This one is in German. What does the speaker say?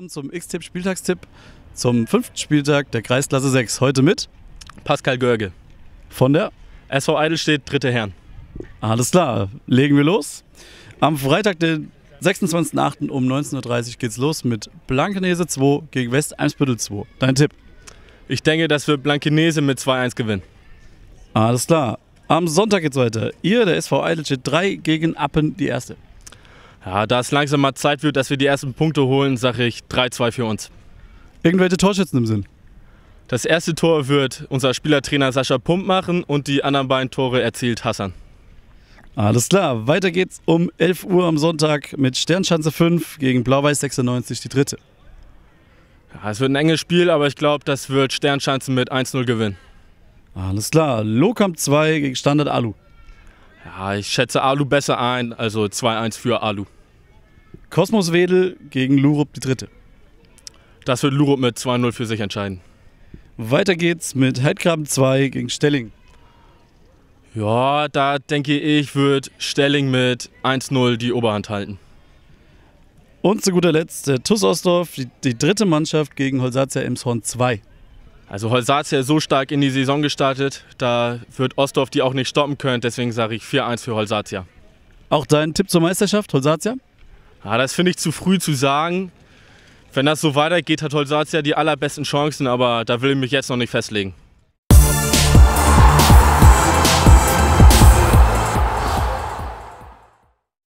willkommen zum X-Tipp Spieltagstipp zum fünften Spieltag der Kreisklasse 6. Heute mit Pascal Görge von der SV Eidelstedt, dritte Herren. Alles klar, legen wir los. Am Freitag, den 26.08. um 19.30 Uhr geht's los mit Blankenese 2 gegen West Eimsbüttel 2. Dein Tipp? Ich denke, dass wir Blankenese mit 2-1 gewinnen. Alles klar. Am Sonntag geht's weiter. Ihr, der SV Eidelstedt 3 gegen Appen, die erste. Ja, da es langsam mal Zeit wird, dass wir die ersten Punkte holen, sage ich 3-2 für uns. Irgendwelche Torschützen im Sinn? Das erste Tor wird unser Spielertrainer Sascha Pump machen und die anderen beiden Tore erzielt Hassan. Alles klar, weiter geht's um 11 Uhr am Sonntag mit Sternschanze 5 gegen Blau-Weiß 96, die dritte. Ja, es wird ein enges Spiel, aber ich glaube, das wird Sternschanze mit 1-0 gewinnen. Alles klar, Lokamp 2 gegen Standard Alu. Ja, ich schätze Alu besser ein, also 2-1 für Alu. Kosmos Wedel gegen Lurup die Dritte. Das wird Lurup mit 2-0 für sich entscheiden. Weiter geht's mit Heidgraben 2 gegen Stelling. Ja, da denke ich, wird Stelling mit 1-0 die Oberhand halten. Und zu guter Letzt der äh, TuS Ostdorf, die, die dritte Mannschaft gegen Holsatia Emshorn 2. Also Holsatia so stark in die Saison gestartet, da wird Ostdorf die auch nicht stoppen können. Deswegen sage ich 4-1 für Holsatia. Auch dein Tipp zur Meisterschaft, Holsatia? Ja, ah, das finde ich zu früh zu sagen. Wenn das so weitergeht, hat Holzatz ja die allerbesten Chancen, aber da will ich mich jetzt noch nicht festlegen.